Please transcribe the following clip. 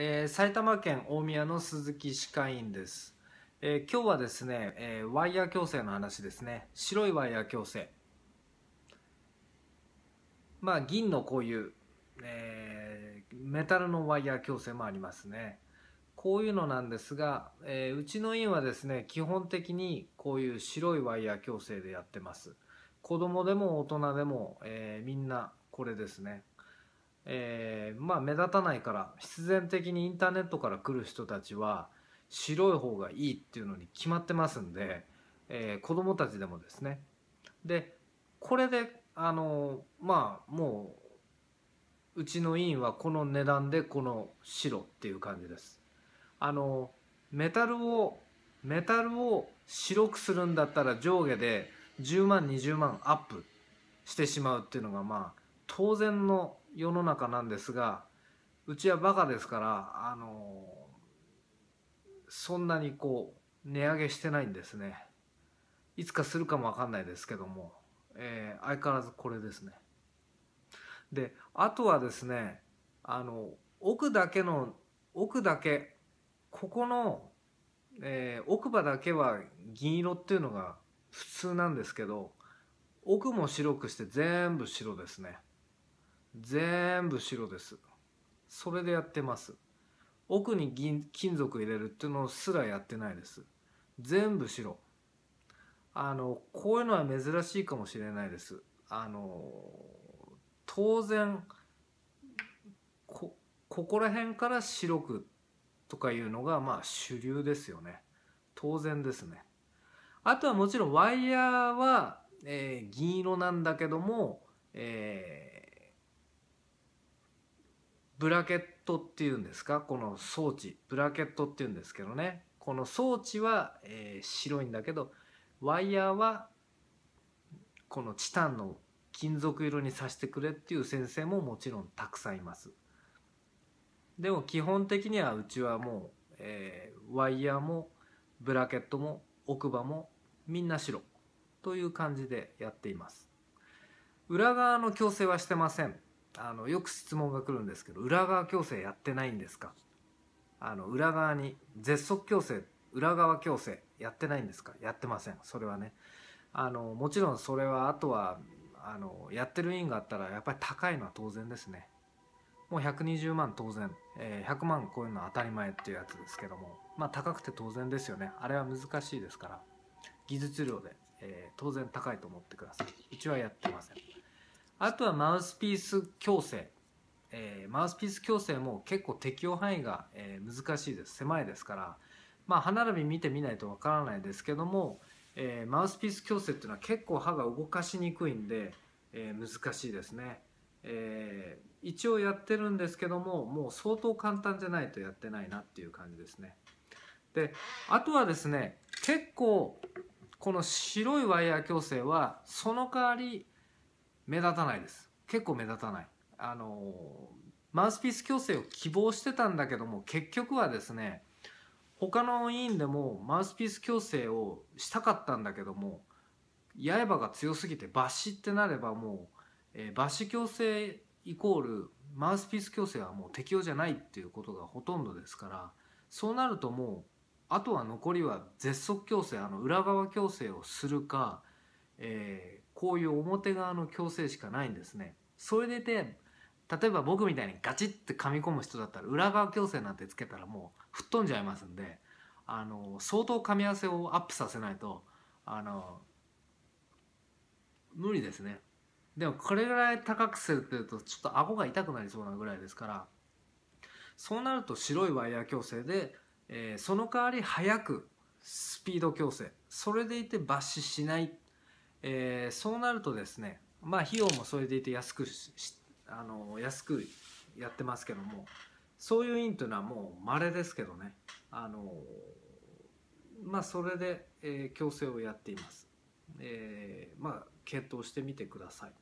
えー、埼玉県大宮の鈴木歯科医院です、えー、今日はですね、えー、ワイヤー矯正の話ですね白いワイヤー矯正まあ銀のこういう、えメタルのワイヤー矯正もありますねこういうのなんですが、えうちの院はですね基本的にこういう白いワイヤー矯正でやってます子供でも大人でも、えみんなこれですねえー、まあ目立たないから必然的にインターネットから来る人たちは白い方がいいっていうのに決まってますんで、えー、子供たちでもですねでこれであのまあもううちの院はこの値段でこの白っていう感じですあのメタルをメタルを白くするんだったら上下で10万20万アップしてしまうっていうのがまあ当然の世の中なんですがうちはバカですからあのそんなにこう値上げしてないんですねいつかするかも分かんないですけども、えー、相変わらずこれですねであとはですねあの奥だけの奥だけここの、えー、奥歯だけは銀色っていうのが普通なんですけど奥も白くして全部白ですね全部白ですそれでやってます奥に銀金属入れるっていうのすらやってないです全部白あのこういうのは珍しいかもしれないですあの当然ここら辺から白くとかいうのがまあ主流ですよね当然ですねあとはもちろんワイヤーは、えー、銀色なんだけども、えーブラケットっていうんですかこの装置ブラケットっていうんですけどねこの装置は、えー、白いんだけどワイヤーはこのチタンの金属色にさしてくれっていう先生ももちろんたくさんいます。でも基本的にはうちはもう、えー、ワイヤーもブラケットも奥歯もみんな白という感じでやっています。裏側の矯正はしてません。あのよく質問が来るんですけど裏側矯正やってないんですかあの裏側に絶則矯正裏側矯正やってないんですかやってませんそれはねあのもちろんそれはあとはあのやってる院があったらやっぱり高いのは当然ですねもう120万当然、えー、100万超えるのは当たり前っていうやつですけどもまあ高くて当然ですよねあれは難しいですから技術量で、えー、当然高いと思ってくださいうちはやってませんあとはマウスピース矯正、えー、マウスピース矯正も結構適用範囲が、えー、難しいです狭いですから、まあ、歯並び見てみないとわからないですけども、えー、マウスピース矯正っていうのは結構歯が動かしにくいんで、えー、難しいですね、えー、一応やってるんですけどももう相当簡単じゃないとやってないなっていう感じですねであとはですね結構この白いワイヤー矯正はその代わり目立たないです結構目立たないあのマウスピース矯正を希望してたんだけども結局はですね他の委員でもマウスピース矯正をしたかったんだけども刃が強すぎて抜歯ってなればもう、えー、抜歯矯正イコールマウスピース矯正はもう適用じゃないっていうことがほとんどですからそうなるともうあとは残りは絶足矯正あの裏側矯正をするか、えー、こういう表側の矯正しかないんですね。それでて例えば僕みたいにガチって噛み込む人だったら裏側矯正なんてつけたらもう吹っ飛んじゃいますんであの相当噛み合わせをアップさせないとあの無理ですね。でもこれぐらい高くするっていうとちょっと顎が痛くなりそうなぐらいですからそうなると白いワイヤー矯正で、えー、その代わり早くスピード矯正それでいて抜歯しないえー、そうなるとですねまあ費用もそれでいて安くあの安くやってますけどもそういう院というのはもう稀ですけどねあのまあそれで、えー、矯正をやっています、えー、まあ検討してみてください。